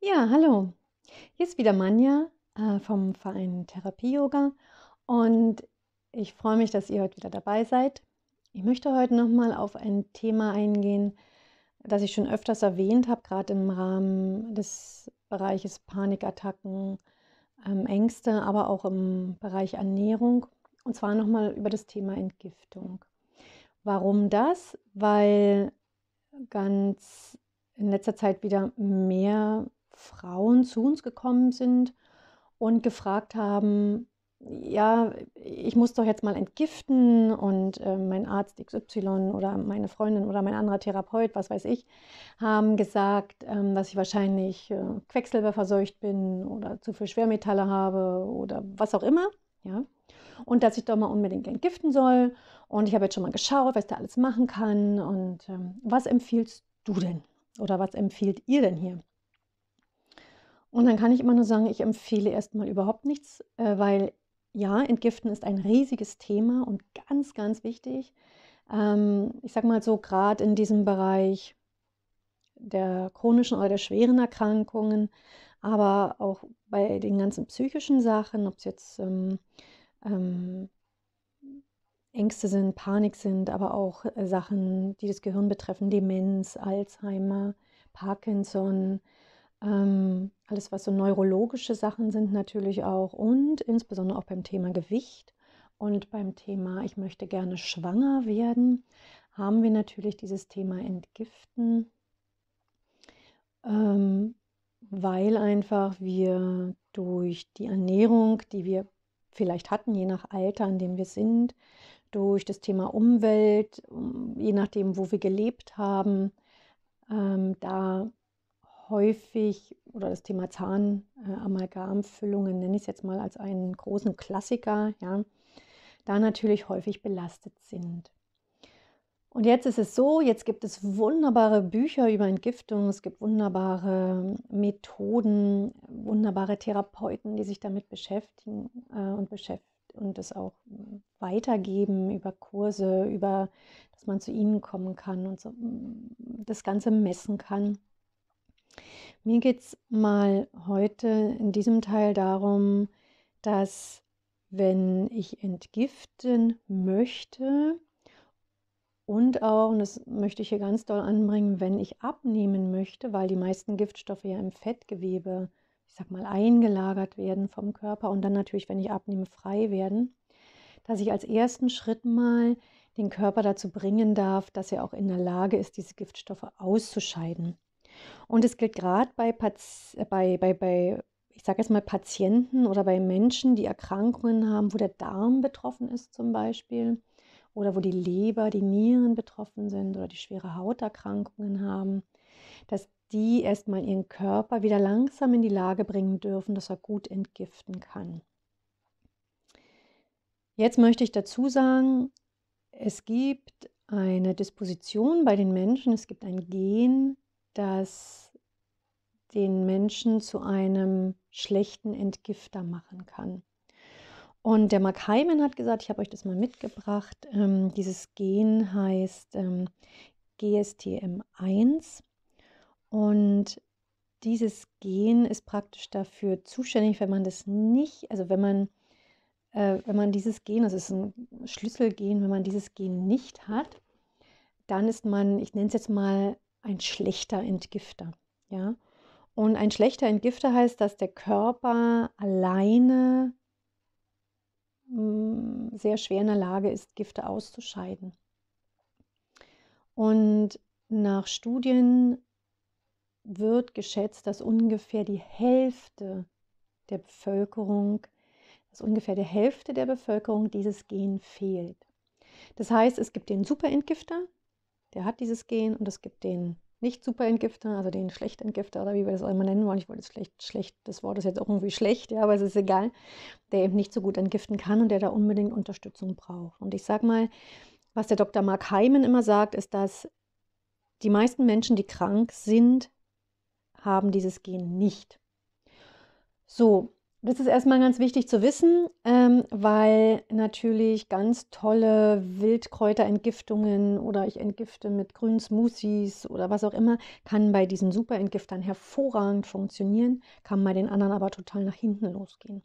Ja, hallo. Hier ist wieder Manja äh, vom Verein Therapie Yoga und ich freue mich, dass ihr heute wieder dabei seid. Ich möchte heute nochmal auf ein Thema eingehen, das ich schon öfters erwähnt habe, gerade im Rahmen des Bereiches Panikattacken, ähm, Ängste, aber auch im Bereich Ernährung. Und zwar nochmal über das Thema Entgiftung. Warum das? Weil ganz in letzter Zeit wieder mehr Frauen zu uns gekommen sind und gefragt haben, ja, ich muss doch jetzt mal entgiften und äh, mein Arzt XY oder meine Freundin oder mein anderer Therapeut, was weiß ich, haben gesagt, ähm, dass ich wahrscheinlich äh, Quecksilberverseucht bin oder zu viel Schwermetalle habe oder was auch immer, ja. Und dass ich doch mal unbedingt entgiften soll. Und ich habe jetzt schon mal geschaut, was da alles machen kann. Und ähm, was empfiehlst du denn? Oder was empfiehlt ihr denn hier? Und dann kann ich immer nur sagen, ich empfehle erstmal überhaupt nichts, äh, weil ja, Entgiften ist ein riesiges Thema und ganz, ganz wichtig. Ähm, ich sag mal so, gerade in diesem Bereich der chronischen oder der schweren Erkrankungen, aber auch bei den ganzen psychischen Sachen, ob es jetzt ähm, ähm, Ängste sind, Panik sind, aber auch äh, Sachen, die das Gehirn betreffen, Demenz, Alzheimer, Parkinson, ähm, alles was so neurologische Sachen sind natürlich auch und insbesondere auch beim Thema Gewicht und beim Thema ich möchte gerne schwanger werden, haben wir natürlich dieses Thema Entgiften, ähm, weil einfach wir durch die Ernährung, die wir vielleicht hatten, je nach Alter, in dem wir sind, durch das Thema Umwelt, ähm, je nachdem, wo wir gelebt haben, ähm, da häufig oder das Thema Zahnamalgamfüllungen, äh, nenne ich es jetzt mal als einen großen Klassiker, ja, da natürlich häufig belastet sind. Und jetzt ist es so, jetzt gibt es wunderbare Bücher über Entgiftung, es gibt wunderbare Methoden, wunderbare Therapeuten, die sich damit beschäftigen äh, und beschäftigen und das auch weitergeben über Kurse, über dass man zu ihnen kommen kann und so, das Ganze messen kann. Mir geht es mal heute in diesem Teil darum, dass wenn ich entgiften möchte und auch, und das möchte ich hier ganz doll anbringen, wenn ich abnehmen möchte, weil die meisten Giftstoffe ja im Fettgewebe, ich sag mal, eingelagert werden vom Körper und dann natürlich, wenn ich abnehme, frei werden, dass ich als ersten Schritt mal den Körper dazu bringen darf, dass er auch in der Lage ist, diese Giftstoffe auszuscheiden. Und es gilt gerade bei, äh, bei, bei, bei, ich sage jetzt mal, Patienten oder bei Menschen, die Erkrankungen haben, wo der Darm betroffen ist zum Beispiel oder wo die Leber, die Nieren betroffen sind oder die schwere Hauterkrankungen haben, dass die erstmal ihren Körper wieder langsam in die Lage bringen dürfen, dass er gut entgiften kann. Jetzt möchte ich dazu sagen, es gibt eine Disposition bei den Menschen, es gibt ein Gen, das den Menschen zu einem schlechten Entgifter machen kann. Und der Mark Hyman hat gesagt, ich habe euch das mal mitgebracht, ähm, dieses Gen heißt ähm, GSTM1 und dieses Gen ist praktisch dafür zuständig, wenn man das nicht, also wenn man, äh, wenn man dieses Gen, das also ist ein Schlüsselgen, wenn man dieses Gen nicht hat, dann ist man, ich nenne es jetzt mal ein schlechter Entgifter. Ja? Und ein schlechter Entgifter heißt, dass der Körper alleine mh, hm, sehr schwer in der Lage ist, Gifte auszuscheiden. Und nach Studien wird geschätzt, dass ungefähr die Hälfte der Bevölkerung, dass ungefähr der Hälfte der Bevölkerung dieses Gen fehlt. Das heißt, es gibt den Superentgifter, der hat dieses Gen und es gibt den nicht super Entgifter, also den schlecht Entgifter oder wie wir das auch immer nennen wollen. Ich wollte jetzt schlecht, schlecht, das Wort ist jetzt auch irgendwie schlecht, ja, aber es ist egal, der eben nicht so gut entgiften kann und der da unbedingt Unterstützung braucht. Und ich sag mal, was der Dr. Mark Heimen immer sagt, ist, dass die meisten Menschen, die krank sind, haben dieses Gen nicht. So, das ist erstmal ganz wichtig zu wissen, ähm, weil natürlich ganz tolle Wildkräuterentgiftungen oder ich entgifte mit grünen Smoothies oder was auch immer, kann bei diesen Superentgiftern hervorragend funktionieren, kann bei den anderen aber total nach hinten losgehen.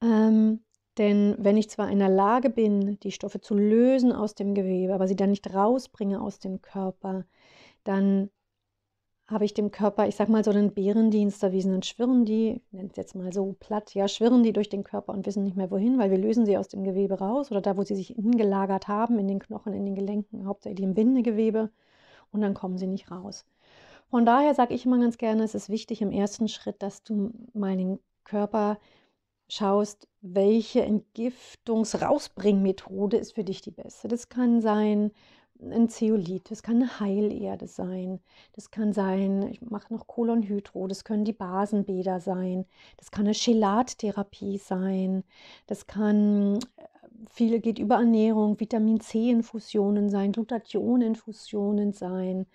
Ähm, denn wenn ich zwar in der Lage bin, die Stoffe zu lösen aus dem Gewebe, aber sie dann nicht rausbringe aus dem Körper, dann habe ich dem Körper, ich sag mal, so einen Bärendienst erwiesen. Dann schwirren die, nennt es jetzt mal so platt, ja, schwirren die durch den Körper und wissen nicht mehr wohin, weil wir lösen sie aus dem Gewebe raus oder da, wo sie sich hingelagert haben, in den Knochen, in den Gelenken, hauptsächlich im Bindegewebe. Und dann kommen sie nicht raus. Von daher sage ich immer ganz gerne, es ist wichtig im ersten Schritt, dass du meinen Körper schaust, welche entgiftungs Entgiftungsrausbringmethode ist für dich die beste. Das kann sein, ein Zeolith, das kann eine Heilerde sein, das kann sein, ich mache noch Kolonhydro, das können die Basenbäder sein, das kann eine Chelattherapie sein, das kann, äh, viele geht über Ernährung, Vitamin C-Infusionen sein, Glutathion-Infusionen sein,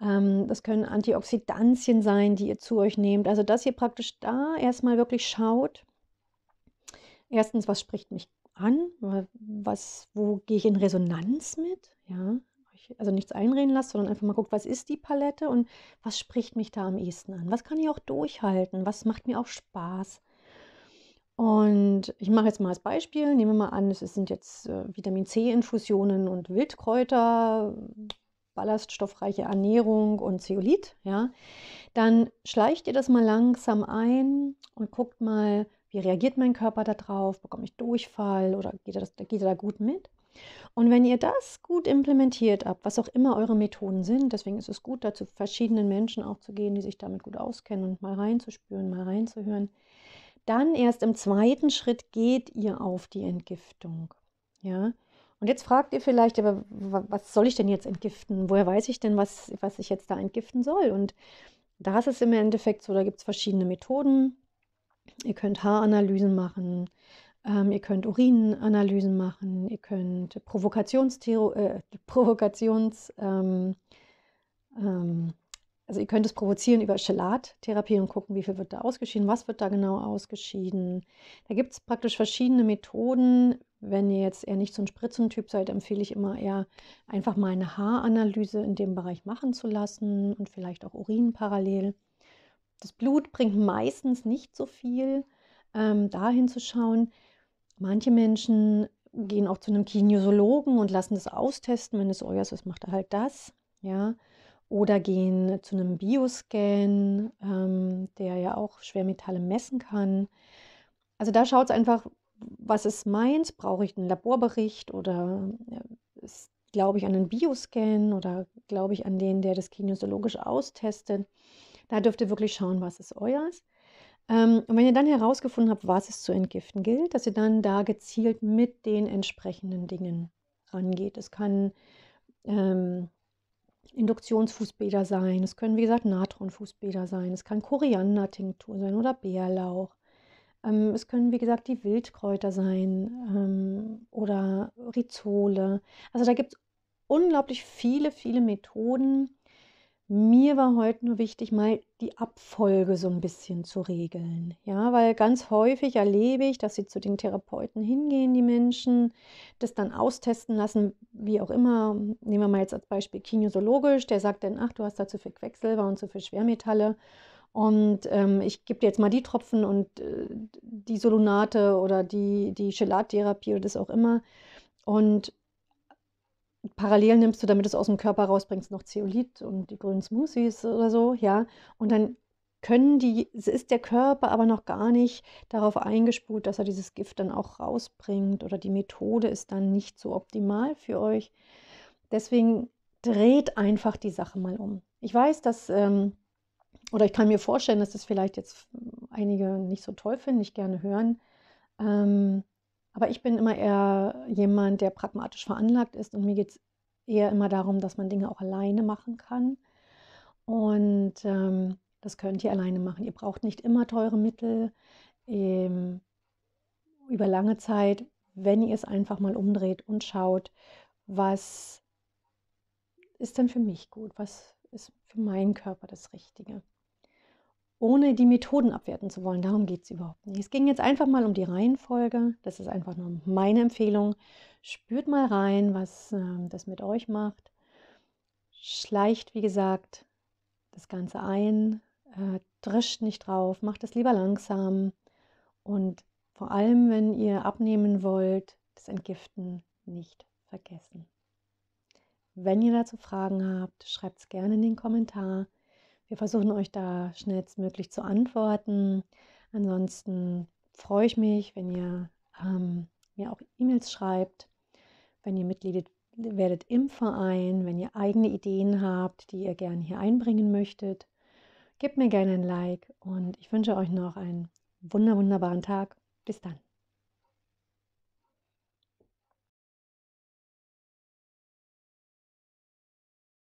ähm, das können Antioxidantien sein, die ihr zu euch nehmt. Also dass ihr praktisch da erstmal wirklich schaut, erstens, was spricht mich an, was, wo gehe ich in Resonanz mit, ja, also nichts einreden lasse, sondern einfach mal guckt, was ist die Palette und was spricht mich da am ehesten an, was kann ich auch durchhalten, was macht mir auch Spaß. Und ich mache jetzt mal als Beispiel, nehmen wir mal an, es sind jetzt äh, Vitamin C-Infusionen und Wildkräuter, ballaststoffreiche Ernährung und Zeolit, ja, dann schleicht ihr das mal langsam ein und guckt mal, wie reagiert mein Körper darauf? Bekomme ich Durchfall oder geht er, das, geht er da gut mit? Und wenn ihr das gut implementiert habt, was auch immer eure Methoden sind, deswegen ist es gut, da zu verschiedenen Menschen auch zu gehen, die sich damit gut auskennen und mal reinzuspüren, mal reinzuhören, dann erst im zweiten Schritt geht ihr auf die Entgiftung. Ja? Und jetzt fragt ihr vielleicht, aber was soll ich denn jetzt entgiften? Woher weiß ich denn, was, was ich jetzt da entgiften soll? Und da ist es im Endeffekt so, da gibt es verschiedene Methoden. Ihr könnt Haaranalysen machen, ähm, ihr könnt Urinanalysen machen, ihr könnt Provokationstheorie, äh, Provokations, ähm, ähm, also ihr könnt es provozieren über Chelattherapie und gucken, wie viel wird da ausgeschieden, was wird da genau ausgeschieden. Da gibt es praktisch verschiedene Methoden. Wenn ihr jetzt eher nicht so ein Spritzentyp seid, empfehle ich immer eher einfach mal eine Haaranalyse in dem Bereich machen zu lassen und vielleicht auch Urin parallel das Blut bringt meistens nicht so viel, ähm, dahin zu schauen. Manche Menschen gehen auch zu einem Kinesiologen und lassen das austesten. Wenn es euer oh ist, macht er halt das. Ja. Oder gehen zu einem Bioscan, ähm, der ja auch Schwermetalle messen kann. Also da schaut es einfach, was ist meins? Brauche ich einen Laborbericht oder glaube ich an einen Bioscan oder glaube ich an den, der das kinesiologisch austestet? Da dürft ihr wirklich schauen, was ist euers. Ähm, und wenn ihr dann herausgefunden habt, was es zu entgiften gilt, dass ihr dann da gezielt mit den entsprechenden Dingen rangeht. Es kann ähm, Induktionsfußbäder sein, es können wie gesagt Natronfußbäder sein, es kann Koriandertinktur sein oder Bärlauch. Ähm, es können wie gesagt die Wildkräuter sein ähm, oder Rizole. Also da gibt es unglaublich viele, viele Methoden, mir war heute nur wichtig, mal die Abfolge so ein bisschen zu regeln. Ja, weil ganz häufig erlebe ich, dass sie zu den Therapeuten hingehen, die Menschen, das dann austesten lassen, wie auch immer. Nehmen wir mal jetzt als Beispiel kinesiologisch, der sagt dann, ach, du hast da zu viel Quecksilber und zu viel Schwermetalle. Und ähm, ich gebe dir jetzt mal die Tropfen und äh, die Solonate oder die, die chelat oder das auch immer. Und parallel nimmst du, damit es aus dem Körper rausbringst, noch Zeolit und die grünen Smoothies oder so, ja. Und dann können die, ist der Körper aber noch gar nicht darauf eingespult, dass er dieses Gift dann auch rausbringt oder die Methode ist dann nicht so optimal für euch. Deswegen dreht einfach die Sache mal um. Ich weiß, dass, ähm, oder ich kann mir vorstellen, dass das vielleicht jetzt einige nicht so toll finden, nicht gerne hören. Ähm, aber ich bin immer eher jemand, der pragmatisch veranlagt ist und mir geht es eher immer darum, dass man Dinge auch alleine machen kann. Und ähm, das könnt ihr alleine machen. Ihr braucht nicht immer teure Mittel ähm, über lange Zeit, wenn ihr es einfach mal umdreht und schaut, was ist denn für mich gut, was ist für meinen Körper das Richtige ohne die Methoden abwerten zu wollen. Darum geht es überhaupt nicht. Es ging jetzt einfach mal um die Reihenfolge. Das ist einfach nur meine Empfehlung. Spürt mal rein, was äh, das mit euch macht. Schleicht, wie gesagt, das Ganze ein. Äh, drischt nicht drauf. Macht es lieber langsam. Und vor allem, wenn ihr abnehmen wollt, das Entgiften nicht vergessen. Wenn ihr dazu Fragen habt, schreibt es gerne in den Kommentar. Wir versuchen euch da schnellstmöglich zu antworten. Ansonsten freue ich mich, wenn ihr ähm, mir auch E-Mails schreibt, wenn ihr Mitglied werdet im Verein, wenn ihr eigene Ideen habt, die ihr gerne hier einbringen möchtet. Gebt mir gerne ein Like und ich wünsche euch noch einen wunder wunderbaren Tag. Bis dann.